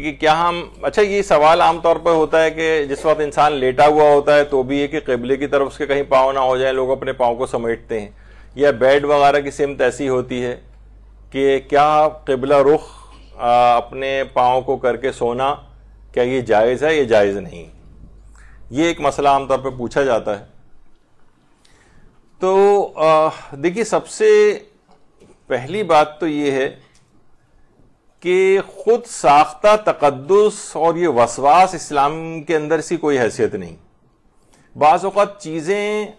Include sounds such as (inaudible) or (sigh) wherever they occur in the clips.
क्योंकि क्या हम अच्छा ये सवाल आमतौर पर होता है कि जिस वक्त इंसान लेटा हुआ होता है तो भी है कि कबले की तरफ उसके कहीं पाँव ना हो जाए लोग अपने पाँव को समेटते हैं या बेड वगैरह की सिमत ऐसी होती है कि क्या कबला रुख अपने पाँव को करके सोना क्या ये जायज़ है ये जायज़ नहीं ये एक मसला आमतौर पर पूछा जाता है तो देखिए सबसे पहली बात तो ये है कि खुद साख्ता तकदस और ये वसवास इस्लाम के अंदर सी कोई हैसियत नहीं बाज़त चीज़ें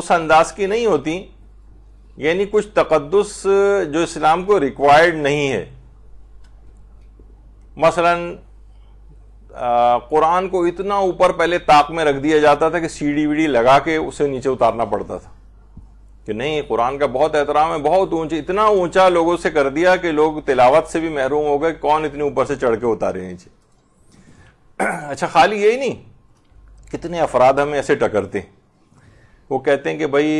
उस अंदाज की नहीं होती यानी कुछ तकदस जो इस्लाम को रिक्वायर्ड नहीं है मसलन कुरान को इतना ऊपर पहले ताक में रख दिया जाता था कि सीढ़ी वीढ़ी लगा के उसे नीचे उतारना पड़ता था कि नहीं कुरान का बहुत एहतराम है बहुत ऊंचे इतना ऊंचा लोगों से कर दिया कि लोग तिलावत से भी महरूम हो गए कौन इतने ऊपर से चढ़ के उतारे नीचे (clears throat) अच्छा खाली यही नहीं कितने अफराद हमें ऐसे टकरते वो कहते हैं कि भाई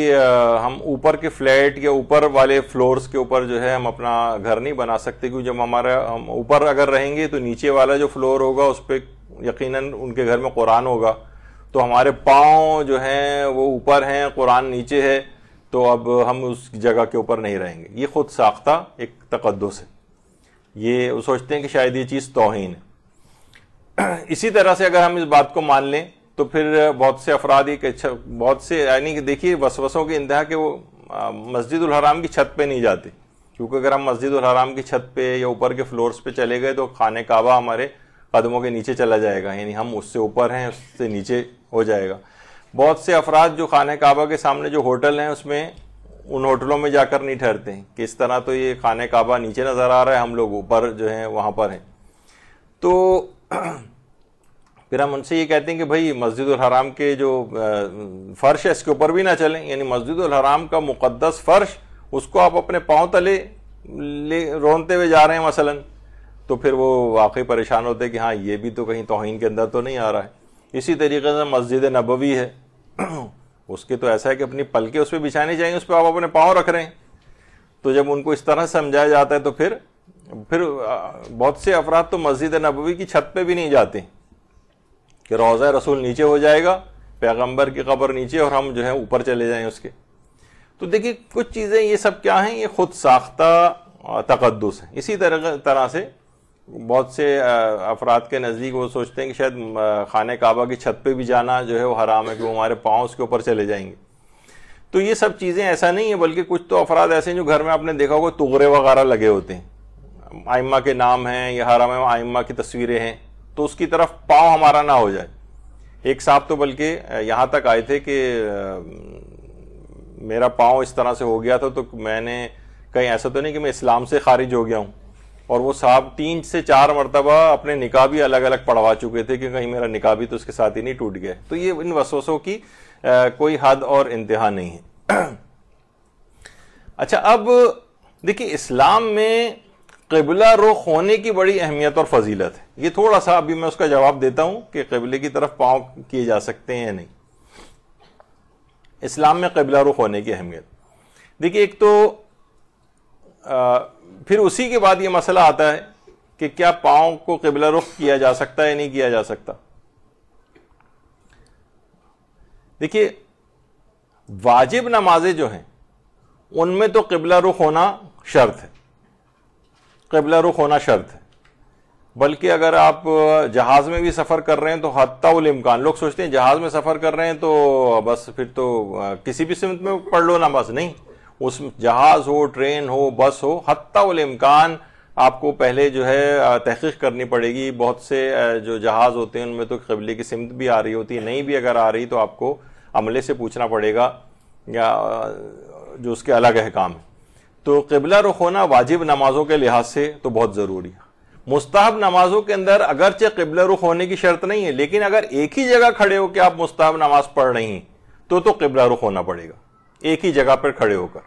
हम ऊपर के फ्लैट या ऊपर वाले फ्लोर्स के ऊपर जो है हम अपना घर नहीं बना सकते क्योंकि जब हमारा हम ऊपर अगर रहेंगे तो नीचे वाला जो फ्लोर होगा उस पर यकीनन उनके घर में कुरान होगा तो हमारे पाँव जो हैं वो ऊपर हैं कुरान नीचे है तो अब हम उस जगह के ऊपर नहीं रहेंगे ये खुद साख्ता एक तकदस है ये सोचते हैं कि शायद ये चीज़ तोहन है (clears throat) इसी तरह से अगर हम इस बात को मान लें तो फिर बहुत से अफराद एक अच्छा बहुत से यानी कि देखिए वसवसों के इंतहा के वो मस्जिद हराम की छत पे नहीं जाते क्योंकि अगर हम मस्जिद हराम की छत पे या ऊपर के फ्लोर्स पे चले गए तो खाने काबा हमारे कदमों के नीचे चला जाएगा यानी हम उससे ऊपर हैं उससे नीचे हो जाएगा बहुत से अफराद जो खाने काबा के सामने जो होटल हैं उसमें उन होटलों में जाकर नहीं ठहरते हैं किस तरह तो ये खाने काबा नीचे नज़र आ रहा है हम लोग ऊपर जो हैं वहाँ पर हैं तो (clears throat) फिर हम उनसे ये कहते हैं कि भाई मस्जिद हराम के जो फ़र्श है इसके ऊपर भी ना चलें यानी मस्जिद हराम का मुक़दस फ़र्श उसको आप अपने पाँव तले ले रोनते हुए जा रहे हैं मसलन तो फिर वो वाकई परेशान होते हैं कि हाँ ये भी तो कहीं तोहन के अंदर तो नहीं आ रहा है इसी तरीके से मस्जिद नबवी है उसके तो ऐसा है कि अपनी पलके उस पर बिछानी चाहिए उस पर आप अपने पाँव रख रहे हैं तो जब उनको इस तरह समझाया जाता है तो फिर फिर बहुत से अफराद तो मस्जिद नबवी की छत पे भी नहीं जाते कि रोज़ा रसूल नीचे हो जाएगा पैगंबर की कब्र नीचे और हम जो है ऊपर चले जाएं उसके तो देखिए कुछ चीज़ें ये सब क्या हैं ये खुद साख्ता तकद्दस है इसी तरह तरह से बहुत से अफराद के नज़दीक वो सोचते हैं कि शायद खाने काबा की छत पे भी जाना जो है वो हराम है कि वो हमारे पाँव उसके ऊपर चले जाएंगे तो ये सब चीज़ें ऐसा नहीं है बल्कि कुछ तो अफराद ऐसे हैं जो घर में आपने देखा होगा तुगरे वगैरह लगे होते हैं आइमा के नाम हैं या हराम आइमा की तस्वीरें हैं तो उसकी तरफ पाँव हमारा ना हो जाए एक साहब तो बल्कि यहाँ तक आए थे कि मेरा पाँव इस तरह से हो गया था तो मैंने कहीं ऐसा तो नहीं कि मैं इस्लाम से खारिज हो गया हूँ और वो साहब तीन से चार मरतबा अपने निका भी अलग अलग पढ़वा चुके थे कि कहीं मेरा निका भी तो उसके साथ ही नहीं टूट गया तो ये इन वसोसों की आ, कोई हद और इंतहा नहीं है (clears throat) अच्छा अब देखिए इस्लाम में कबला रुख होने की बड़ी अहमियत और फजीलत है ये थोड़ा सा अभी मैं उसका जवाब देता हूं कि कबले की तरफ पाँव किए जा सकते हैं या नहीं इस्लाम में कबला रुख होने की अहमियत देखिए एक तो आ, फिर उसी के बाद ये मसला आता है कि क्या पाओ को किबला रुख किया जा सकता है या नहीं किया जा सकता देखिए वाजिब नमाजें जो हैं उनमें तो किबला रुख होना शर्त है किबला रुख होना शर्त है बल्कि अगर आप जहाज में भी सफर कर रहे हैं तो हत्ताउल इम्कान लोग सोचते हैं जहाज में सफर कर रहे हैं तो बस फिर तो किसी भी सिमत में पढ़ लो नमाज नहीं उस जहाज हो ट्रेन हो बस हो हत्ताउल इम्कान आपको पहले जो है तहकीक करनी पड़ेगी बहुत से जो जहाज होते हैं उनमें तो कबले की सिमत भी आ रही होती है नहीं भी अगर आ रही तो आपको अमले से पूछना पड़ेगा या जो उसके अलग अहकाम है तो कबला रुख होना वाजिब नमाजों के लिहाज से तो बहुत ज़रूरी है मुस्ताहब नमाजों के अंदर अगरचे कबला रुख होने की शर्त नहीं है लेकिन अगर एक ही जगह खड़े होकर आप मुस्ताहब नमाज पढ़ रही हैं तो तो कबला रुख होना पड़ेगा एक ही जगह पर खड़े होकर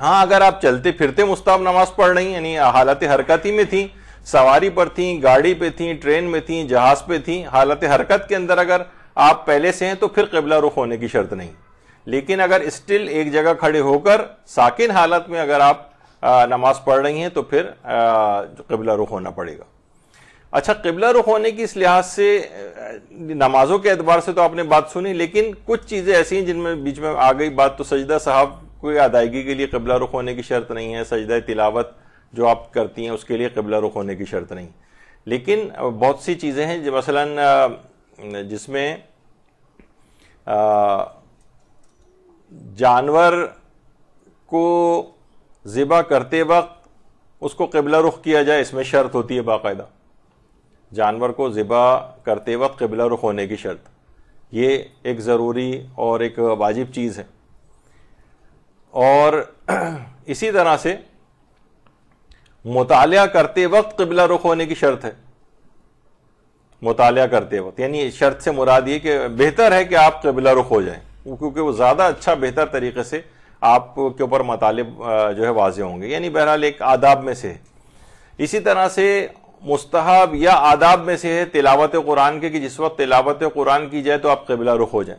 हाँ अगर आप चलते फिरते मुस्ताब नमाज पढ़ रही यानी हालत हरकत ही में थी सवारी पर थी गाड़ी पे थी ट्रेन में थी जहाज पे थी हालत हरकत के अंदर अगर आप पहले से हैं तो फिर कबला रुख होने की शर्त नहीं लेकिन अगर स्टिल एक जगह खड़े होकर साकिन हालत में अगर आप नमाज पढ़ रही हैं तो फिर कबला रुख होना पड़ेगा अच्छा किबला रुख होने की इस लिहाज से नमाजों के एतबार से तो आपने बात सुनी लेकिन कुछ चीज़ें ऐसी हैं जिनमें बीच में आ गई बात तो सजदा साहब की अदायगी के लिए कबला रुख होने की शर्त नहीं है सजदा तिलावत जो आप करती हैं उसके लिए कबला रुख होने की शर्त नहीं लेकिन बहुत सी चीज़ें हैं मसला जिसमें जानवर को ज़िबा करते वक्त उसको कबला रुख किया जाए इसमें शर्त होती है बाकायदा जानवर को ज़िबा करते वक्त कबला रुख होने की शर्त ये एक ज़रूरी और एक वाजिब चीज़ है और (clears throat) इसी तरह से मुताल करते वक्त कबला रुख होने की शर्त है मुताल करते वक्त यानी शर्त से मुराद ये कि बेहतर है कि आप कबला रुख हो जाए क्योंकि वो ज़्यादा अच्छा बेहतर तरीके से आप के ऊपर मतलब जो है वाजे होंगे यानी बहरहाल एक आदाब में से इसी तरह से मुस्तहब या आदाब में से है तिलावत कुरान के कि जिस वक्त तिलावत कुरान की जाए तो आप कबिला रुख हो जाए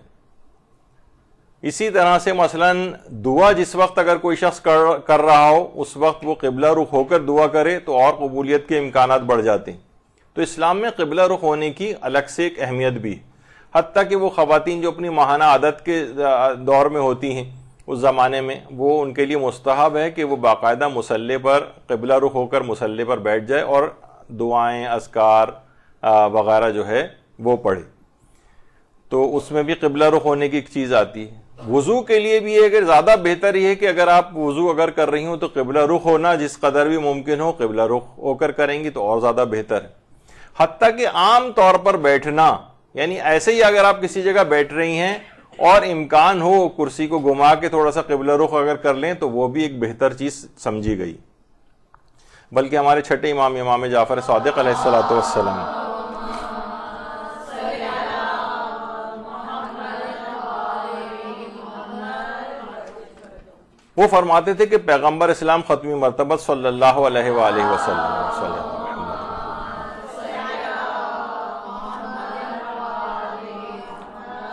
इसी तरह से मसलन दुआ जिस वक्त अगर कोई शख्स कर, कर रहा हो उस वक्त वो कबिला रुख होकर दुआ करे तो और कबूलियत के इम्कान बढ़ जाते हैं तो इस्लाम में कबिला रुख होने की अलग से एक अहमियत भी है हती कि वो ख़वान जो अपनी माहाना आदत के दौर में होती हैं उस ज़माने में वो उनके लिए मुस्तहब है कि वो बाकायदा मुसल्ले पर कबिला रुख होकर मसल्ले पर बैठ जाए और दुआएं असकार वगैरह जो है वो पढ़े तो उसमें भी कबला रुख होने की एक चीज़ आती है वज़ू के लिए भी है कि ज़्यादा बेहतर ये है कि अगर आप वज़ू अगर कर रही हूँ तो कबला रुख होना जिस कदर भी मुमकिन हो कबला रुख होकर करेंगी तो और ज़्यादा बेहतर है हती कि आम तौर पर बैठना यानी ऐसे ही अगर आप किसी जगह बैठ रही हैं और इम्कान हो कुर्सी को घुमा के थोड़ा सा कबला रुख अगर कर लें तो वो भी एक बेहतर चीज़ समझी गई बल्कि हमारे छठे इमाम इमाम जाफ़र सदक सलाम वो फरमाते थे कि पैगम्बर इस्लाम ख़त्मी मरतबत सल्ला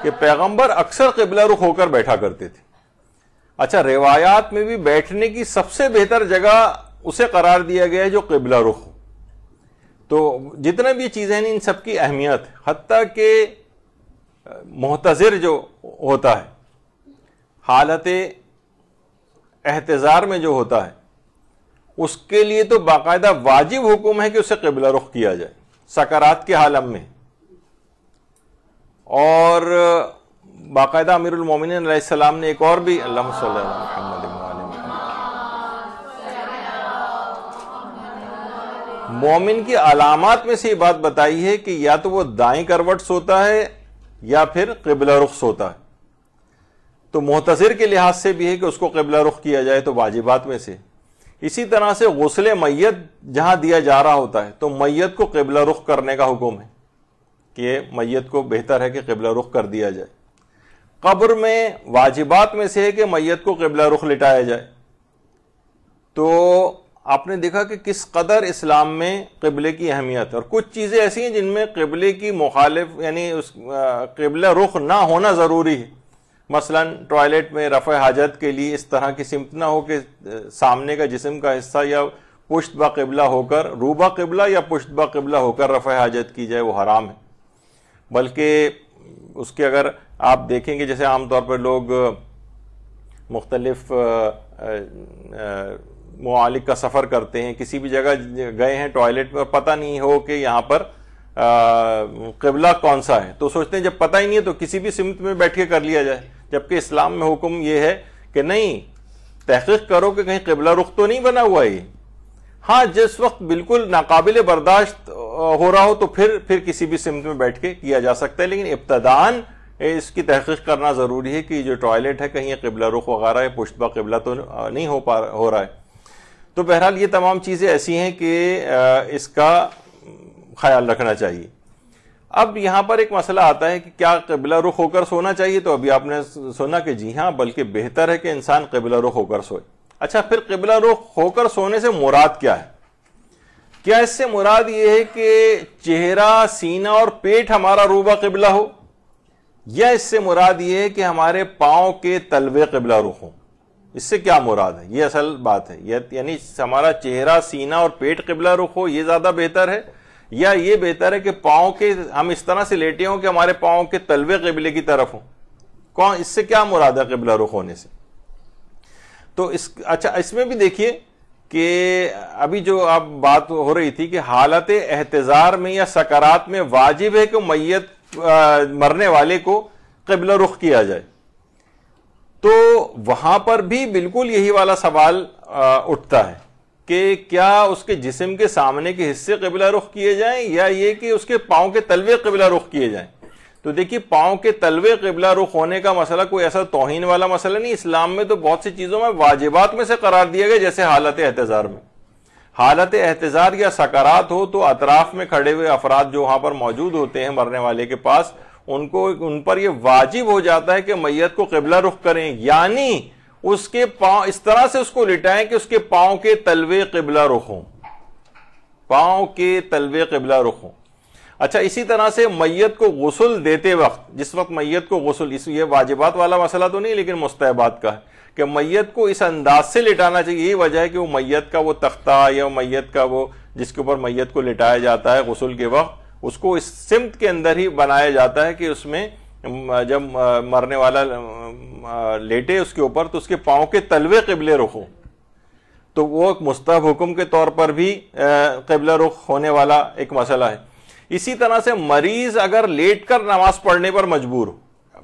कि पैगंबर अक्सर किबला रुख होकर बैठा करते थे अच्छा रिवायात में भी बैठने की सबसे बेहतर जगह उसे करार दिया गया है जो किबला रुख तो जितना भी चीज़ें हैं इन सब की अहमियत हती के मोहतजर जो होता है हालत एहतज़ार में जो होता है उसके लिए तो बाकायदा वाजिब हुक्म है कि उसे कबला रुख किया जाए सकारात के हालम में और बाकायदा अमीरमिन सलाम ने एक और भी अल्लाह मोमिन की अलामत में से बात बताई है कि या तो वो दाएं करवट सोता है या फिर कबला रुख सोता है तो मोहतसर के लिहाज से भी है कि उसको कबला रुख किया जाए तो वाजिबात में से इसी तरह से गसल मैत जहां दिया जा रहा होता है तो मैत को कबला रुख करने का हुक्म है कि मैत को बेहतर है कि कबला रुख कर दिया जाए कब्र में वाजिबात में से है कि मैत को कबला रुख लिटाया जाए तो आपने देखा कि किस कदर इस्लाम में कबले की अहमियत है और कुछ चीज़ें ऐसी हैं जिनमें कबले की मुखालिफ यानी उस कबला रुख ना होना ज़रूरी है मसलन टॉयलेट में रफ़ हाजत के लिए इस तरह की सिमत ना हो कि सामने का जिसम का हिस्सा या पुश्त बबला कबला होकर रूबा कबला या पुश्त कबला होकर रफ़ हाजत की जाए वो हराम है बल्कि उसके अगर आप देखेंगे जैसे आमतौर पर लोग मुख्तलफ़ मालिक का सफ़र करते हैं किसी भी जगह गए हैं टॉयलेट में पता नहीं हो कि यहाँ पर कबला कौन सा है तो सोचते हैं जब पता ही नहीं है तो किसी भी सिमत में बैठ के कर लिया जाए जबकि इस्लाम में हुक्म यह है कि नहीं तहकीक करो कि कहीं कबला रुख तो नहीं बना हुआ ये हाँ जिस वक्त बिल्कुल नाकबिल बर्दाश्त हो रहा हो तो फिर फिर किसी भी सिमत में बैठ के किया जा सकता है लेकिन इब्तदान इसकी तहकीक करना ज़रूरी है कि जो टॉयलेट है कहीं कबला रुख वगैरह है पुश्तबा कबला तो नहीं हो पा हो रहा है तो बहरहाल ये तमाम चीज़ें ऐसी हैं कि इसका ख्याल रखना चाहिए अब यहाँ पर एक मसला आता है कि क्या कबिला रुख होकर सोना चाहिए तो अभी आपने सुना कि जी हाँ बल्कि बेहतर है कि इंसान कबिला रुख होकर सोए अच्छा फिर कबिला रुख होकर सोने से मुराद क्या है क्या इससे मुराद ये है कि चेहरा सीना और पेट हमारा रूबा कबिला हो या इससे मुराद ये है कि हमारे पाँव के तलवे कबिला रुख हों इससे क्या मुराद है ये असल बात है यानी हमारा चेहरा सीना और पेट किबला रुख हो ये ज्यादा बेहतर है या ये बेहतर है कि पाओ के हम इस तरह से लेटे हों कि हमारे पाओ के तलवे किबले की तरफ हों कौन इससे क्या मुराद है किबला रुख होने से तो इस अच्छा इसमें भी देखिए कि अभी जो अब बात हो रही थी कि हालत एहतजार में या सकारात में वाजिब है कि मैय मरने वाले को कबला रुख किया जाए तो वहां पर भी बिल्कुल यही वाला सवाल उठता है कि क्या उसके जिस्म के सामने के हिस्से कबिला रुख किए जाएं या ये कि उसके पाओ के तलवे कबिला रुख किए जाएं तो देखिए पाओ के तलवे कबिला रुख होने का मसला कोई ऐसा तोहिन वाला मसला नहीं इस्लाम में तो बहुत सी चीज़ों में वाजिबात में से करार दिया गया जैसे हालत एहतजार में हालत एहतजार या सकारात हो तो अतराफ में खड़े हुए अफराद जो वहां पर मौजूद होते हैं मरने वाले के पास उनको उन पर यह वाजिब हो जाता है कि मैयत को कबला रुख करें यानी उसके पांव इस तरह से उसको लिटाएं कि उसके पांव के तलवे कबला रुख हों पांव के तलवे कबला रुख हों अच्छा इसी तरह से मैयत को गसल देते वक्त जिस वक्त मैयत को गसल इस ये वाजिबात वाला मसला तो नहीं लेकिन मुस्तबात का है कि मैयत को इस अंदाज से लिटाना चाहिए यही वजह है कि वो मैयत का वो तख्ता या मैयत का वो जिसके ऊपर मैयत को लिटाया जाता है गसल के वक्त उसको इस सिमत के अंदर ही बनाया जाता है कि उसमें जब मरने वाला लेटे उसके ऊपर तो उसके पाँव के तलवे कबले रुखो तो वो मुस्तब हुक्म के तौर पर भी कबला रुख होने वाला एक मसला है इसी तरह से मरीज अगर लेट कर नमाज पढ़ने पर मजबूर हो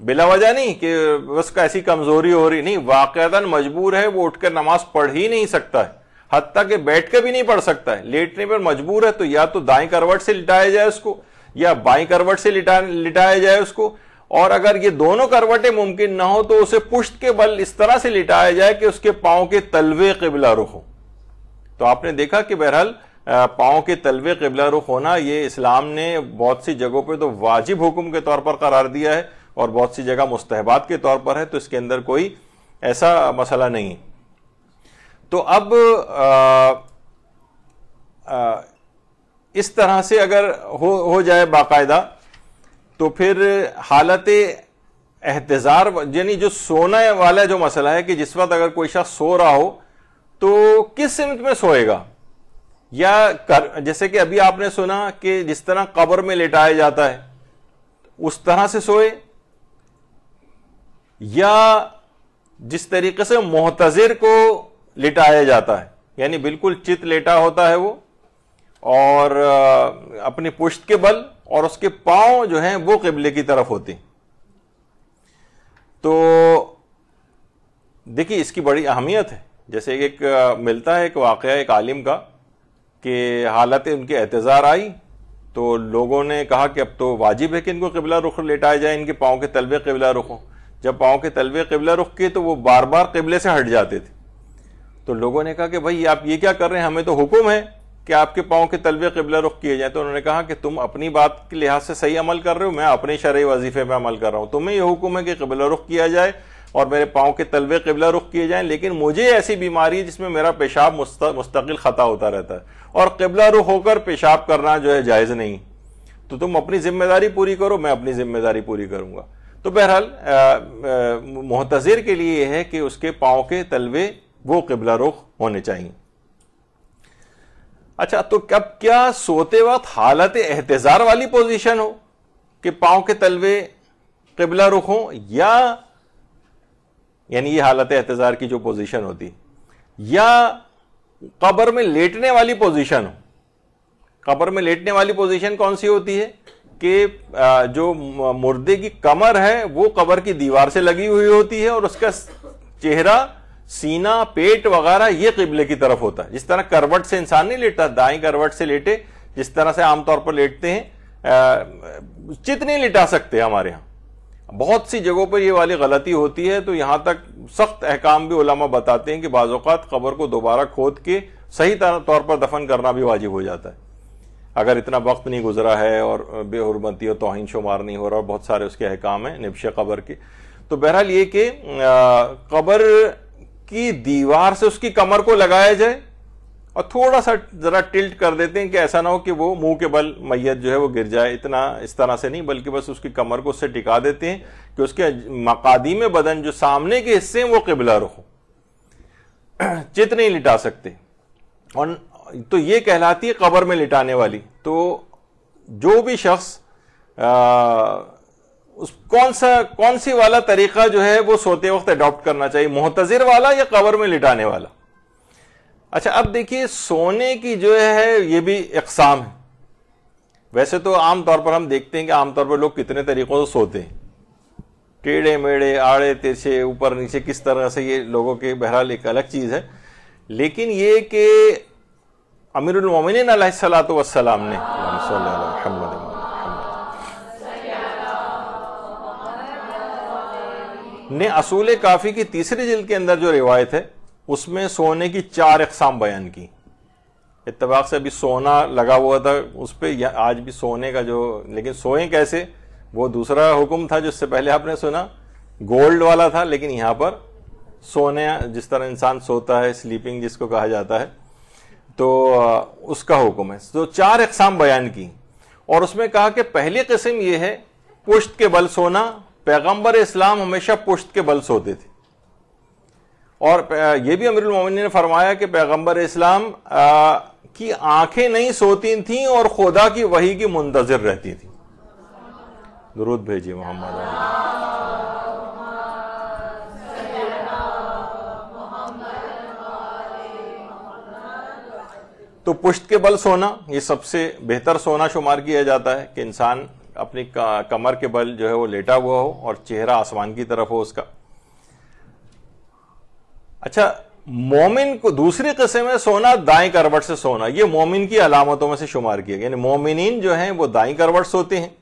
बिला वजह नहीं कि उसका ऐसी कमजोरी हो रही नहीं वाकदा मजबूर है वो उठकर नमाज पढ़ ही नहीं सकता है हत्या के बैठ के भी नहीं पढ़ सकता है लेटने पर मजबूर है तो या तो दाएं करवट से लिटाया जाए उसको या बाई करवट से लिटा लिटाया जाए उसको और अगर ये दोनों करवटें मुमकिन ना हो तो उसे पुष्ट के बल इस तरह से लिटाया जाए कि उसके पाओ के तलवे कबिला रुख हो तो आपने देखा कि बहरहाल पाओ के तलवे कबिला रुख होना ये इस्लाम ने बहुत सी जगहों पर तो वाजिब हुक्म के तौर पर करार दिया है और बहुत सी जगह मुस्तहबात के तौर पर है तो इसके अंदर कोई ऐसा मसला नहीं है तो अब आ, आ, इस तरह से अगर हो हो जाए बाकायदा तो फिर हालत एहतज़ार यानी जो सोने वाला जो मसला है कि जिस वक्त अगर कोई शख्स सो रहा हो तो किस सिमत में सोएगा या कर जैसे कि अभी आपने सुना कि जिस तरह कब्र में लेटाया जाता है उस तरह से सोए या जिस तरीके से मोहतजिर को लिटाया जाता है यानी बिल्कुल चित लेटा होता है वो और अपनी पुश्त के बल और उसके पांव जो हैं वो किबले की तरफ होते तो देखिए इसकी बड़ी अहमियत है जैसे एक मिलता है एक वाक़ एक आलिम का कि हालत उनके एतज़ार आई तो लोगों ने कहा कि अब तो वाजिब है कि इनको किबला रुख लेटाया जाए इनके पाँव के तलबे किबला रुख जब पाँव के तलबे किबला रुख किए तो वो बार बार किबले से हट जाते थे तो लोगों ने कहा कि भाई आप ये क्या कर रहे हैं हमें तो हुक्म है कि आपके पाँव के तलबे कबला रुख किए जाए तो उन्होंने कहा कि तुम अपनी बात के लिहाज से सही अमल कर रहे हो मैं अपने शर वजीफे पर अमल कर रहा हूँ तुम्हें यह हुक्म है कि कबला रुख किया जाए और मेरे पाँव के तलबे कबला रुख किए जाएं लेकिन मुझे ऐसी बीमारी है जिसमें मेरा पेशाब मुस्तकिल ख़ता होता रहता है और कबला रुख होकर पेशाब करना जो है जायज़ नहीं तो तुम अपनी जिम्मेदारी पूरी करो मैं अपनी जिम्मेदारी पूरी करूँगा तो बहरहाल मोहतजर के लिए यह है कि उसके पाँव के तलबे वो किबला रुख होने चाहिए अच्छा तो कब क्या सोते वक्त हालत एहतजार वाली पोजीशन हो कि पांव के तलवे किबला रुख हो या यानी ये हालत एहतजार की जो पोजीशन होती या कब्र में लेटने वाली पोजीशन हो कब्र में लेटने वाली पोजीशन कौन सी होती है कि जो मुर्दे की कमर है वो कब्र की दीवार से लगी हुई होती है और उसका चेहरा सीना पेट वगैरह ये किबले की तरफ होता है जिस तरह करवट से इंसान नहीं लेटता दाएं करवट से लेटे जिस तरह से आमतौर पर लेटते हैं चित नहीं लिटा सकते हमारे यहां बहुत सी जगहों पर यह वाली गलती होती है तो यहां तक सख्त अहकाम भी उलमा बताते हैं कि बाजत कबर को दोबारा खोद के सही तौर पर दफन करना भी वाजिब हो जाता है अगर इतना वक्त नहीं गुजरा है और बेहरमती और तोहिन शुमार नहीं हो रहा और बहुत सारे उसके अहकाम हैं निबश कबर के तो बहरहाल ये कि कबर कि दीवार से उसकी कमर को लगाया जाए और थोड़ा सा जरा टिल्ट कर देते हैं कि ऐसा ना हो कि वो मुंह के बल मैयत जो है वो गिर जाए इतना इस तरह से नहीं बल्कि बस उसकी कमर को उससे टिका देते हैं कि उसके मकादी में बदन जो सामने के हिस्से हैं वो किबला रखो चित नहीं लिटा सकते और तो ये कहलाती है कबर में लिटाने वाली तो जो भी शख्स उस कौन सा कौन सी वाला तरीका जो है वो सोते वक्त अडॉप्ट करना चाहिए मोहतजिर वाला या कवर में लिटाने वाला अच्छा अब देखिए सोने की जो है ये भी इकसाम है वैसे तो आमतौर पर हम देखते हैं कि आमतौर पर लोग कितने तरीकों से सोते हैं टेढ़े मेढ़े आड़े तिरछे ऊपर नीचे किस तरह से ये लोगों के बहरहाल एक अलग चीज़ है लेकिन ये कि अमीरुलमिन सलात वसलाम ने ने असूल काफ़ी की तीसरी जिल के अंदर जो रिवायत है उसमें सोने की चार अकसाम बयान की इतफाक़ से अभी सोना लगा हुआ था उस पर आज भी सोने का जो लेकिन सोए कैसे वो दूसरा हुक्म था जिससे पहले आपने सुना गोल्ड वाला था लेकिन यहाँ पर सोने जिस तरह इंसान सोता है स्लीपिंग जिसको कहा जाता है तो उसका हुक्म है तो चार अकसाम बयान की और उसमें कहा कि पहली कस्म यह है पुश्त के बल सोना पैगंबर इस्लाम हमेशा पुश्त के बल सोते थे और यह भी अमीरुल मोमिन ने फरमाया कि पैगंबर इस्लाम की आंखें नहीं सोती थीं और खुदा की वही की मुंतजर रहती थी दुरुद भेजिए मोहम्मद तो पुश्त के बल सोना ये सबसे बेहतर सोना शुमार किया जाता है कि इंसान अपनी कमर के बल जो है वो लेटा हुआ हो और चेहरा आसमान की तरफ हो उसका अच्छा मोमिन को दूसरी किस्म में सोना दाएं करवट से सोना ये मोमिन की अलामतों में से शुमार किया गया मोमिन जो है वो दाएं करवट सोते हैं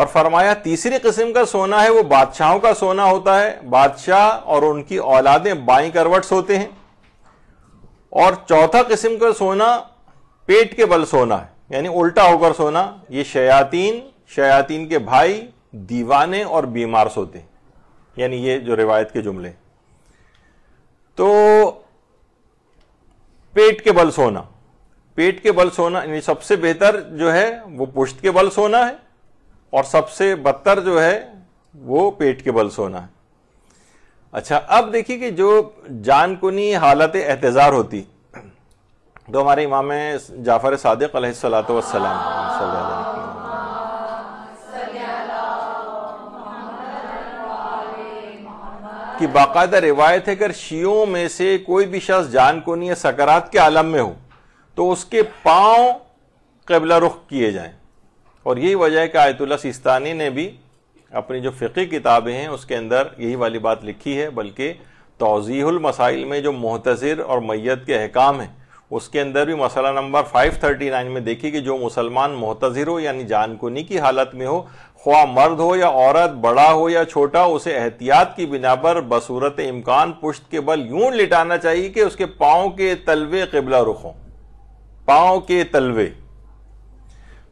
और फरमाया तीसरी किस्म का सोना है वो बादशाहों का सोना होता है बादशाह और उनकी औलादें बाई करवट सोते हैं और चौथा किस्म का सोना पेट के बल सोना है यानी उल्टा होकर सोना ये शयातीन शयातीन के भाई दीवाने और बीमार सोते यानी ये जो रिवायत के जुमले तो पेट के बल सोना पेट के बल सोना यानी सबसे बेहतर जो है वो पुष्ट के बल सोना है और सबसे बदतर जो है वो पेट के बल सोना है अच्छा अब देखिए कि जो जानकुनी हालत एहतजार होती तो हमारे इमाम जाफ़र सादिक सलाम कि बाकायदा रिवायत है अगर शियों में से कोई भी शख्स जान को नहीं है सकरात के आलम में हो तो उसके पांव कबला रुख किए जाएं और यही वजह है कि आयतुल्ला सिस्तानी ने भी अपनी जो फ़िकी किताबें हैं उसके अंदर यही वाली बात लिखी है बल्कि तोजीहुल मसाइल में जो मोहतजर और मैत के अहकाम हैं उसके अंदर भी मसला नंबर 539 में देखिए कि जो मुसलमान मोहतजर हो यानी जानकुनी की हालत में हो ख्वा मर्द हो या औरत बड़ा हो या छोटा उसे एहतियात की बिना पर बसूरत इम्कान पुश्त के बल यूं लिटाना चाहिए कि उसके पाओ के तलवे किबला रुख हो पाओ के तलवे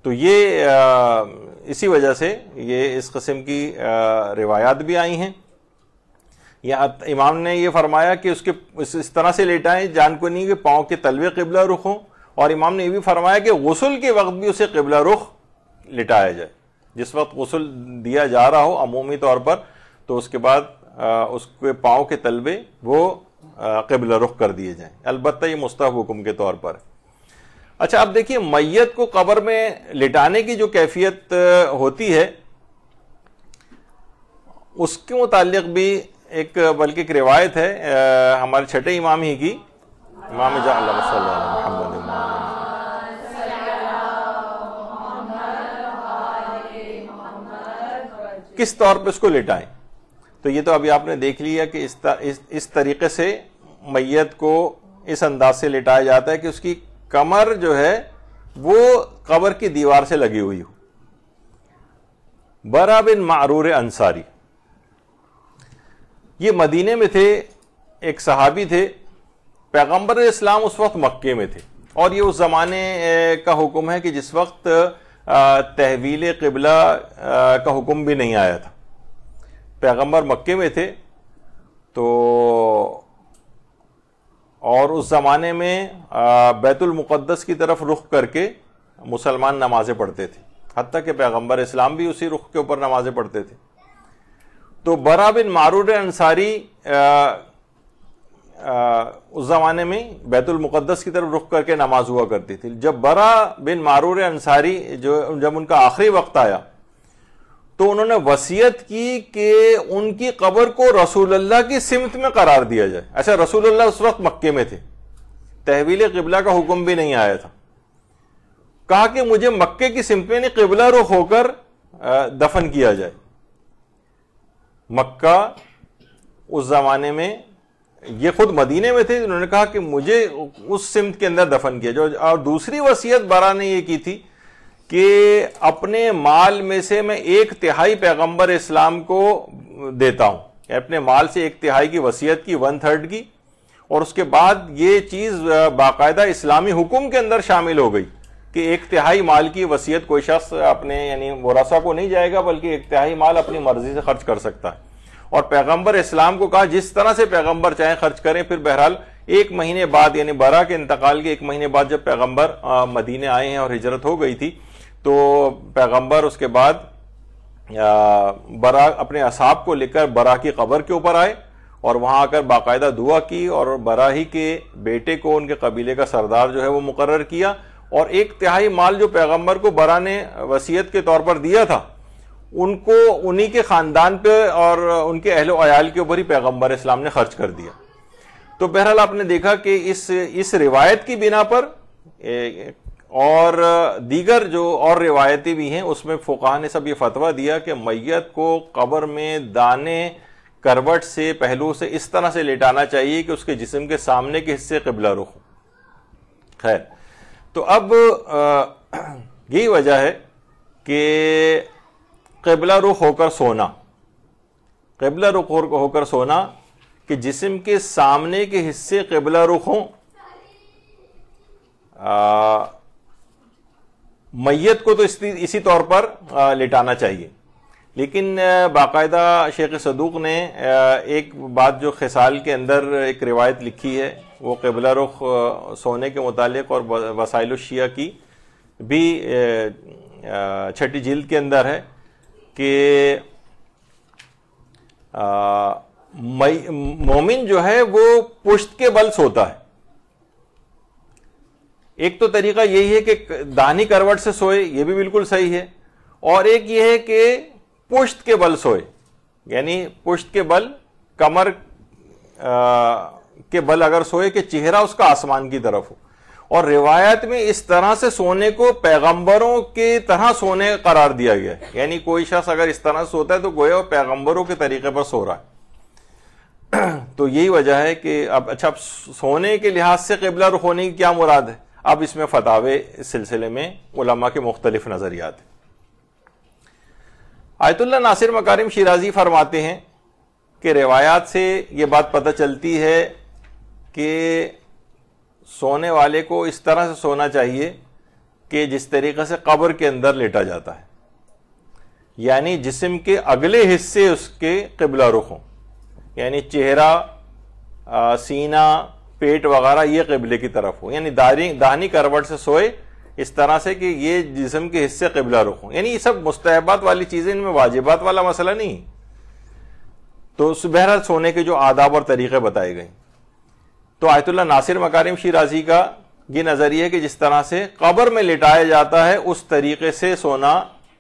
तो ये आ, इसी वजह से ये इस कस्म की आ, रिवायात भी आई हैं या इमाम ने यह फरमाया कि उसके इस तरह से लेटाएं जान को नहीं कि पाँव के तलवे कबला रुख हों और इमाम ने यह भी फरमाया कि गसल के वक्त भी उसे कबला रुख लिटाया जाए जिस वक्त गसल दिया जा रहा हो अमूमी तौर पर तो उसके बाद आ, उसके पाँव के तलबे वो कबला रुख कर दिए जाए अलबत्त ये मुस्ताफ हुकुम के तौर पर अच्छा आप देखिए मैत को कबर में लिटाने की जो कैफियत होती है उसके मुतक भी एक बल्कि एक रिवायत है आ, हमारे छठे इमाम ही की इमाम किस तौर पे उसको लिटाएं तो ये तो अभी आपने देख लिया कि इस, तर, इस, इस तरीके से मैयत को इस अंदाज से लिटाया जाता है कि उसकी कमर जो है वो कबर की दीवार से लगी हुई हो बरा बिन मारूर अंसारी ये मदीने में थे एक सहाबी थे पैगंबर इस्लाम उस वक्त मक्के में थे और ये उस ज़माने का हुक्म है कि जिस वक्त तहवील किबला का हुक्म भी नहीं आया था पैगंबर मक्के में थे तो और उस ज़माने में बैतुलमक़दस की तरफ रुख करके मुसलमान नमाज़ें पढ़ते थे हती कि पैगम्बर इस्लाम भी उसी रुख के ऊपर नमाज़ें पढ़ते थे तो बरा बिन मारूर अंसारी उस ज़माने में बैतुल मुक़द्दस की तरफ रुख करके नमाज हुआ करती थी जब बरा बिन मारूर अंसारी जो जब उनका आखिरी वक्त आया तो उन्होंने वसीयत की कि उनकी कब्र को रसूलुल्लाह की सिमत में करार दिया जाए अच्छा रसूलुल्लाह उस वक्त मक्के में थे तहवील किबला का हुक्म भी नहीं आया था कहा कि मुझे मक्के की सिमत में नहीं किबला रुख होकर दफन किया जाए मक्का उस जमाने में ये खुद मदीने में थे उन्होंने कहा कि मुझे उस सिमत के अंदर दफन किया जो और दूसरी वसीयत बारा ने यह की थी कि अपने माल में से मैं एक तिहाई पैगंबर इस्लाम को देता हूं अपने माल से एक तिहाई की वसीयत की वन थर्ड की और उसके बाद ये चीज बाकायदा इस्लामी हुकुम के अंदर शामिल हो गई कि एक तिहाई माल की वसीयत कोई शख्स अपने यानी वरासा को नहीं जाएगा बल्कि एक तिहाई माल अपनी मर्जी से खर्च कर सकता है और पैगंबर इस्लाम को कहा जिस तरह से पैगंबर चाहे खर्च करें फिर बहरहाल एक महीने बाद यानी बरा के इंतकाल के एक महीने बाद जब पैगंबर मदीने आए हैं और हिजरत हो गई थी तो पैगंबर उसके बाद बरा अपने असाब को लेकर बरा की कबर के ऊपर आए और वहां आकर बाकायदा दुआ की और बराही के बेटे को उनके कबीले का सरदार जो है वो मुकर किया और एक तिहाई माल जो पैगंबर को बरा ने वसीयत के तौर पर दिया था उनको उन्हीं के ख़ानदान पे और उनके अहलो अयाल के ऊपर ही पैगंबर इस्लाम ने खर्च कर दिया तो बहरहाल आपने देखा कि इस इस रिवायत की बिना पर और दीगर जो और रिवायतें भी हैं उसमें फोका ने सब ये फतवा दिया कि मैयत को कब्र में दाने करवट से पहलू से इस तरह से लेटाना चाहिए कि उसके जिसम के सामने के हिस्से कबला रुख खैर तो अब (clears throat) यही वजह है कि कबला रुख होकर सोना कबला रुख होकर सोना कि जिसम के सामने के हिस्से कबला रुख हों मैत को तो इसी इसी तौर पर लेटाना लिटाना चाहिए लेकिन बाकायदा शेख सदूक ने एक बात जो खिसाल के अंदर एक रिवायत लिखी है वो कबला रुख सोने के मुतालिक और वसाइल शिया की भी छठी झील के अंदर है कि मोमिन जो है वो पुश्त के बल सोता है एक तो तरीका यही है कि दानी करवट से सोए ये भी बिल्कुल सही है और एक ये है कि पुश्त के बल सोए यानी पुश्त के बल कमर आ, के बल अगर सोए कि चेहरा उसका आसमान की तरफ हो और रिवायत में इस तरह से सोने को पैगंबरों के तरह सोने करार दिया गया है यानी कोई शख्स अगर इस तरह सोता है तो गोया और पैगंबरों के तरीके पर सो रहा है (clears throat) तो यही वजह है कि अब अच्छा अब सोने के लिहाज से कबला रुख होने की क्या मुराद है अब इसमें फतावे इस सिलसिले में उलमा के मुख्तलिफ नजरियात आयतुल्ला नासिर मकारिम शिराजी फरमाते हैं कि रिवायात से ये बात पता चलती है कि सोने वाले को इस तरह से सोना चाहिए कि जिस तरीके से कब्र के अंदर लेटा जाता है यानी जिसम के अगले हिस्से उसके कबला रुख हों यानी चेहरा आ, सीना पेट वगैरह ये कबले की तरफ हो यानी दारी दाहनी करवट से सोए इस तरह से कि ये जिसम के हिस्से कबला रुख हों यानी ये सब मुस्तहबात वाली चीज़ें इनमें वाजिबात वाला मसला नहीं तो बहरहाल सोने के जो आदाब और तरीके बताए गए तो आयतुल्ला नासिर मकारिम शिराजी का ये नजरिए कि जिस तरह से कब्र में लिटाया जाता है उस तरीके से सोना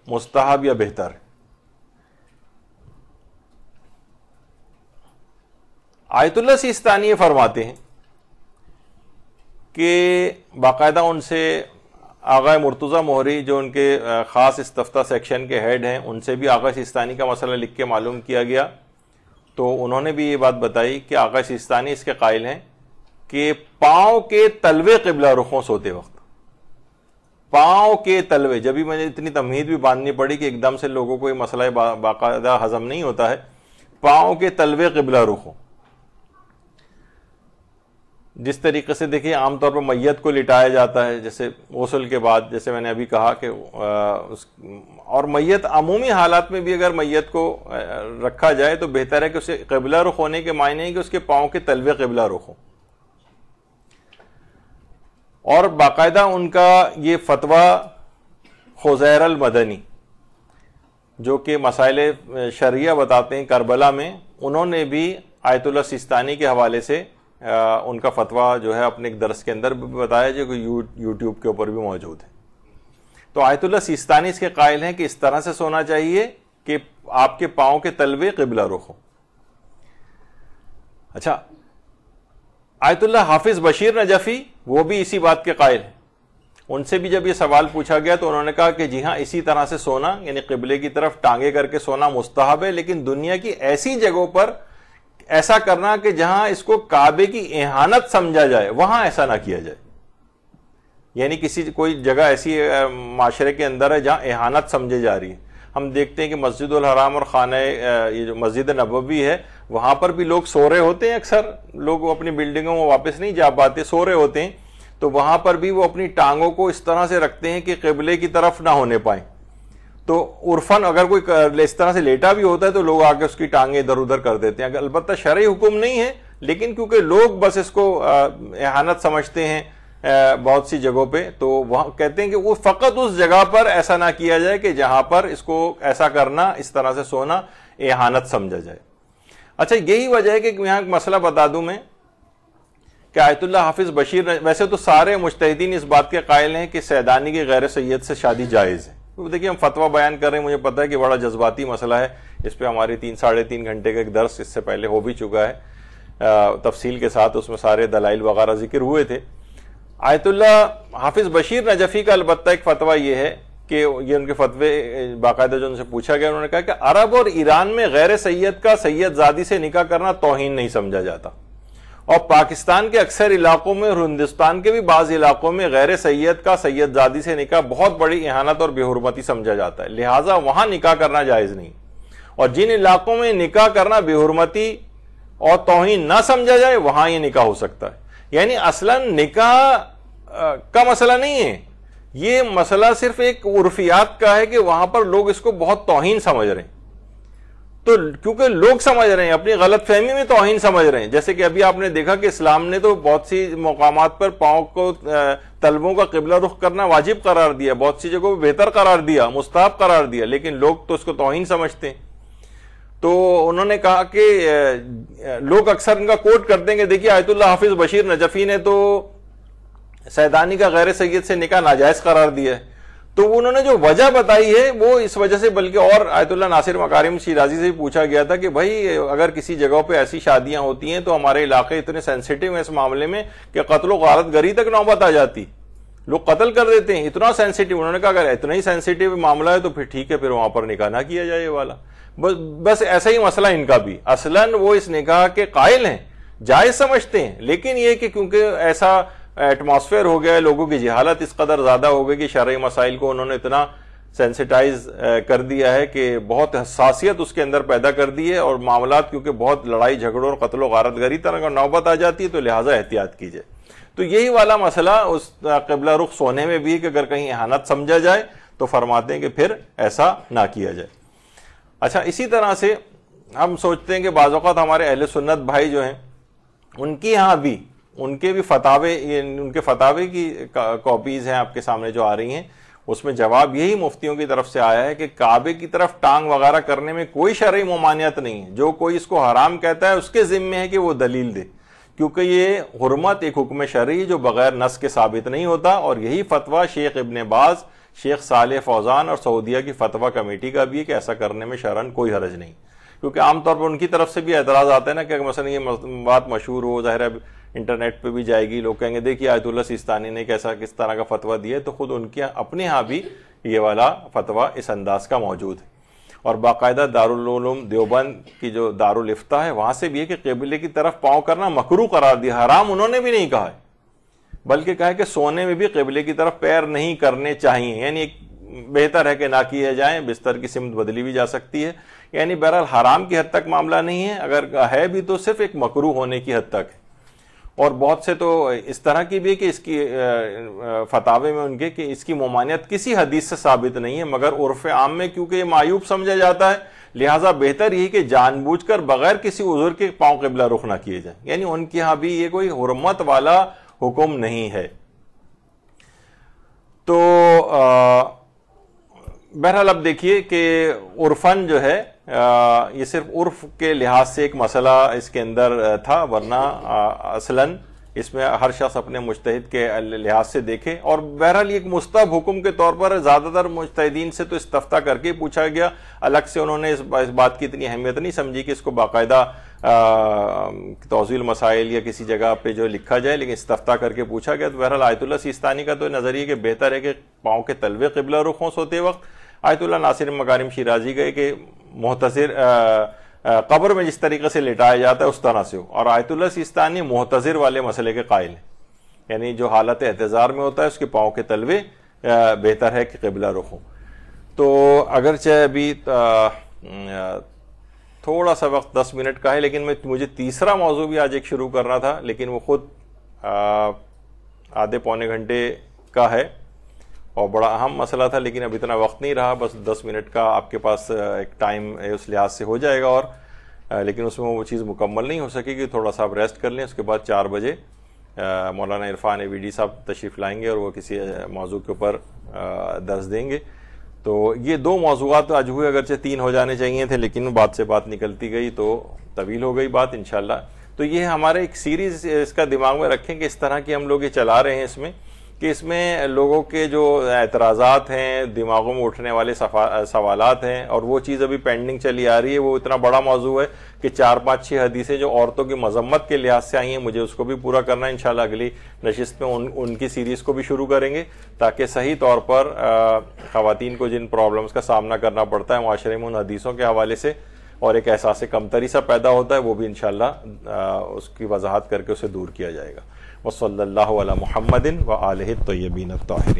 मुस्तहब या बेहतर है आयतुल्ला सिस्तानी फरमाते हैं कि बाकायदा उनसे आगा मुर्तुजा मोहरी जो उनके ख़ास इस्तफ़ा सेक्शन के हेड हैं उनसे भी आगा सिस्तानी का मसला लिख के मालूम किया गया तो उन्होंने भी ये बात बताई कि आगा सिस्तानी इसके कायल हैं कि पांव के तलवे किबला रुखों सोते वक्त पांव के तलवे जब भी मैंने इतनी तमहीद भी बांधनी पड़ी कि एकदम से लोगों को ये मसला बा, बाकायदा हजम नहीं होता है पांव के तलवे किबला रुखों जिस तरीके से देखिए आमतौर पर मैयत को लिटाया जाता है जैसे गसल के बाद जैसे मैंने अभी कहा कि उस और मैयत अमूमी हालात में भी अगर मैयत को रखा जाए तो बेहतर है कि उसे कबला रुख होने के मायने कि उसके पाँव के तलवे किबला रुख हों और बाकायदा उनका ये फतवा खुजैर मदनी जो कि मसाइल शरिया बताते हैं करबला में उन्होंने भी आयतुल्ला सिस्तानी के हवाले से आ, उनका फतवा जो है अपने एक दरस के अंदर बताया जो कि यू, यूट्यूब के ऊपर भी मौजूद है तो आयतुल्ला सिस्तानी इसके कायल हैं कि इस तरह से सोना चाहिए कि आपके पाँव के तलवे कबला रुख हो अच्छा आयतुल्ला हाफिज बशीर नजफी वो भी इसी बात के कायल हैं उनसे भी जब ये सवाल पूछा गया तो उन्होंने कहा कि जी हाँ इसी तरह से सोना यानी किबले की तरफ टांगे करके सोना मुस्तहब है लेकिन दुनिया की ऐसी जगहों पर ऐसा करना कि जहां इसको काबे की एहानत समझा जाए वहां ऐसा ना किया जाए यानी किसी कोई जगह ऐसी माशरे के अंदर है जहां एहानत समझे जा रही है हम देखते हैं कि मस्जिद हराम और खाना ये जो मस्जिद नबवी है वहां पर भी लोग सो रहे होते हैं अक्सर लोग अपनी बिल्डिंगों में वापस नहीं जा पाते सो रहे होते हैं तो वहां पर भी वो अपनी टांगों को इस तरह से रखते हैं कि कबले की तरफ ना होने पाए तो उर्फन अगर कोई इस तरह से लेटा भी होता है तो लोग आके उसकी टांगे इधर उधर कर देते हैं अलबत्त शर्य हुक्म नहीं है लेकिन क्योंकि लोग बस इसको एहानत समझते हैं बहुत सी जगहों पे तो वह कहते हैं कि वो फ़कत उस जगह पर ऐसा ना किया जाए कि जहां पर इसको ऐसा करना इस तरह से सोना एहानत समझा जाए अच्छा यही वजह है कि यहां एक मसला बता दूं मैं कि आयतुल्ला हाफिज बशीर वैसे तो सारे मुश्तिन इस बात के कायल हैं कि सैदानी के गैर सैयद से शादी जायज़ है तो देखिए हम फतवा बयान कर रहे हैं मुझे पता है कि बड़ा जज्बाती मसला है इस पर हमारे तीन साढ़े तीन घंटे का एक दर्श इससे पहले हो भी चुका है तफसील के साथ उसमें सारे दलाइल वगैरह जिक्र हुए थे आयतुल्ला हाफिज बशीर नजफ़ी का अलबत्ता एक फतवा यह है कि ये उनके फतवे बाकायदा जो उनसे पूछा गया उन्होंने कहा कि अरब और ईरान में गैर सैयद का सैयद जादी से निकाह करना तोहिन नहीं समझा जाता और पाकिस्तान के अक्सर इलाकों में और हिंदुस्तान के भी बाज इलाकों में गैर सैयद का सैयद जादी से निकाह बहुत बड़ी इहानत और बेहरमती समझा जाता है लिहाजा वहां निकाह करना जायज नहीं और जिन इलाकों में निकाह करना बेहरमती और तोहिन ना समझा जाए वहां ये निकाह हो सकता है यानी असलन निकाह का मसला नहीं है ये मसला सिर्फ एक उर्फियात का है कि वहां पर लोग इसको बहुत तोहिन समझ रहे हैं तो क्योंकि लोग समझ रहे हैं अपनी गलत फहमी में तोहिन समझ रहे हैं जैसे कि अभी आपने देखा कि इस्लाम ने तो बहुत सी मकाम पर पाओ को तलबों का किबला रुख करना वाजिब करार दिया बहुत सी जगहों पर बेहतर करार दिया मुस्ताब करार दिया लेकिन लोग तो उसको तोहिन समझते हैं तो उन्होंने कहा कि लोग अक्सर इनका कोट करते हैं कि देखिए आयतुल्ला हाफिज बशीर नजफी ने तो सैदानी का गैर सैयद से निकाह नाजायज करार दिया है तो उन्होंने जो वजह बताई है वो इस वजह से बल्कि और आयतुल्ला नासिर मकारिम शिराजी से पूछा गया था कि भाई अगर किसी जगह पे ऐसी शादियां होती हैं तो हमारे इलाके इतने सेंसिटिव हैं इस मामले में कि कत्ल गारत गरी तक नौबत आ जाती लोग कत्ल कर देते हैं इतना सेंसिटिव उन्होंने कहा अगर इतना ही सेंसिटिव मामला है तो फिर ठीक है फिर वहां पर निकाह ना किया जाए ये वाला बस बस ऐसा ही मसला इनका भी असलन वो इस निकाह के कायल हैं जायज समझते हैं लेकिन ये कि क्योंकि ऐसा एटमॉस्फेयर हो गया है लोगों की जहालत इस कदर ज़्यादा हो गई कि शर्य मसाइल को उन्होंने इतना सेंसिटाइज कर दिया है कि बहुत हसासियत उसके अंदर पैदा कर दी है और मामला क्योंकि बहुत लड़ाई झगड़ों और कत्लो गारत गरी तरह का नौबत आ जाती है तो लिहाजा एहतियात कीजिए तो यही वाला मसला उस कबला रुख सोने में भी है कि अगर कहीं एहानत समझा जाए तो फरमाते हैं कि फिर ऐसा ना किया जाए अच्छा इसी तरह से हम सोचते हैं कि बाजत हमारे अहल सुन्नत भाई जो हैं उनके यहाँ भी उनके भी फतावे उनके फतावे की कॉपीज हैं आपके सामने जो आ रही हैं उसमें जवाब यही मुफ्तियों की तरफ से आया है कि काबे की तरफ टांग वगैरह करने में कोई शर्य ममानियत नहीं है जो कोई इसको हराम कहता है उसके जिम्मे है कि वो दलील दे क्योंकि ये हरमत एक हुक्म शर्य जो बगैर नस के साबित नहीं होता और यही फतवा शेख इबन बाज शेख साल फौजान और सऊदिया की फतवा कमेटी का भी है कि ऐसा करने में शरण कोई हरज नहीं क्योंकि आमतौर पर उनकी तरफ से भी एतराज़ आते हैं ना कि मसलन ये बात मशहूर हो ज़ाहिर है इंटरनेट पे भी जाएगी लोग कहेंगे देखिए आयतुल्ला सिस्तानी ने कैसा किस तरह का फतवा दिया तो खुद उनके अपने यहाँ भी ये वाला फतवा इस अंदाज का मौजूद है और बाकायदा दारुलूम देवबंद की जो दारुलफ्ता है वहां से भी है कि कबीले की तरफ पाँव करना मकरू करार दिया हराम उन्होंने भी नहीं कहा है बल्कि कहा है कि सोने में भी कबीले की तरफ पैर नहीं करने चाहिए यानी बेहतर है कि ना किए जाए बिस्तर की सिमत बदली भी जा सकती है यानी बहरहाल हराम की हद तक मामला नहीं है अगर है भी तो सिर्फ एक मकरू होने की हद तक है और बहुत से तो इस तरह की भी है कि इसकी फतावे में उनके कि इसकी ममानियत किसी हदीस से साबित नहीं है मगर उर्फ आम में क्योंकि ये मायूब समझा जाता है लिहाजा बेहतर यही कि जानबूझकर बगैर किसी उजर के पाँव कबला रुख ना किए जाए यानी उनके यहाँ भी ये कोई हरमत वाला हुक्म नहीं है तो बहरहाल अब देखिए कि उर्फन जो है ये सिर्फ उर्फ के लिहाज से एक मसला इसके अंदर था वरना असलन इसमें हर शख्स अपने मुश्तद के लिहाज से देखे और बहरहाल एक मुस्तब हुक्म के तौर पर ज़्यादातर मुश्तिन से तो इस्तफ़ा करके पूछा गया अलग से उन्होंने इस, इस बात की इतनी अहमियत नहीं समझी कि इसको बाकायदा तोजील मसाइल या किसी जगह पे जो लिखा जाए लेकिन इस्तफ़ा करके पूछा गया तो बहरहाल आयतुल्ला सिस्तानी का तो नज़रिए कि बेहतर है कि पाँव के तलवे कबला रुख होते वक्त आयतुल्ला नासिर मकारिम शिराजी गए कि मोहतसर कब्र में जिस तरीके से लेटाया जाता है उस तरह से हो और आयतुल्ला सिस्तानी मोहतजर वाले मसले के कायल हैं यानी जो हालत एहतजार में होता है उसके पाँव के तलवे बेहतर है कि कबिला रुख हो तो अगरचे अभी थोड़ा सा वक्त दस मिनट का है लेकिन मैं मुझे तीसरा मौजू भी आज एक शुरू करना था लेकिन वो खुद आधे पौने घंटे का है और बड़ा अहम मसला था लेकिन अब इतना वक्त नहीं रहा बस दस मिनट का आपके पास एक टाइम उस लिहाज से हो जाएगा और लेकिन उसमें वो चीज़ मुकम्मल नहीं हो सकेगी थोड़ा सा आप रेस्ट कर लें उसके बाद चार बजे मौलाना इरफान ए साहब तशरीफ़ लाएंगे और वो किसी मौजू के ऊपर दर्ज देंगे तो ये दो मौजूद आज हुए अगरचे तीन हो जाने चाहिए थे लेकिन बात से बात निकलती गई तो तवील हो गई बात इन तो ये हमारे एक सीरीज़ इसका दिमाग में रखें कि इस तरह की हम लोग ये चला रहे हैं इसमें कि इसमें लोगों के जो एतराज़ात हैं दिमागों में उठने वाले सवाल हैं और वो चीज़ अभी पेंडिंग चली आ रही है वो इतना बड़ा मौजू है कि चार पाँच छः हदीसें जो औरतों की मजम्मत के लिहाज से आई हैं मुझे उसको भी पूरा करना है शाला अगली नशस्त में उन उनकी सीरीज़ को भी शुरू करेंगे ताकि सही तौर पर ख़वान को जिन प्रॉब्लम्स का सामना करना पड़ता है माशरे में उन हदीसों के हवाले से और एक एहसास कमतरी सा पैदा होता है वो भी शाला उसकी वजाहत करके उसे दूर किया जाएगा वसल महमदिन व आलह तयबीन ताहरीन